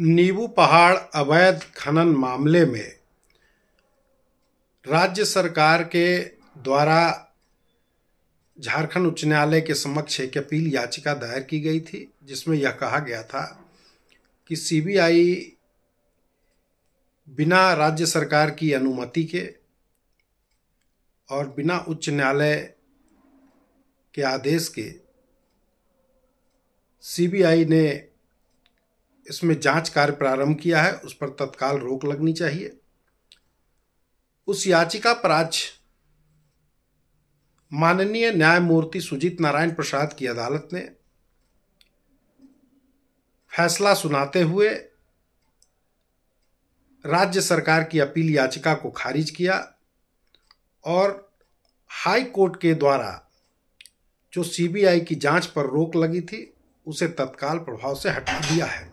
नीबू पहाड़ अवैध खनन मामले में राज्य सरकार के द्वारा झारखंड उच्च न्यायालय के समक्ष एक अपील याचिका दायर की गई थी जिसमें यह कहा गया था कि सीबीआई बिना राज्य सरकार की अनुमति के और बिना उच्च न्यायालय के आदेश के सीबीआई ने इसमें जांच कार्य प्रारंभ किया है उस पर तत्काल रोक लगनी चाहिए उस याचिका पर आज माननीय न्यायमूर्ति सुजीत नारायण प्रसाद की अदालत ने फैसला सुनाते हुए राज्य सरकार की अपील याचिका को खारिज किया और हाई कोर्ट के द्वारा जो सीबीआई की जांच पर रोक लगी थी उसे तत्काल प्रभाव से हटा दिया है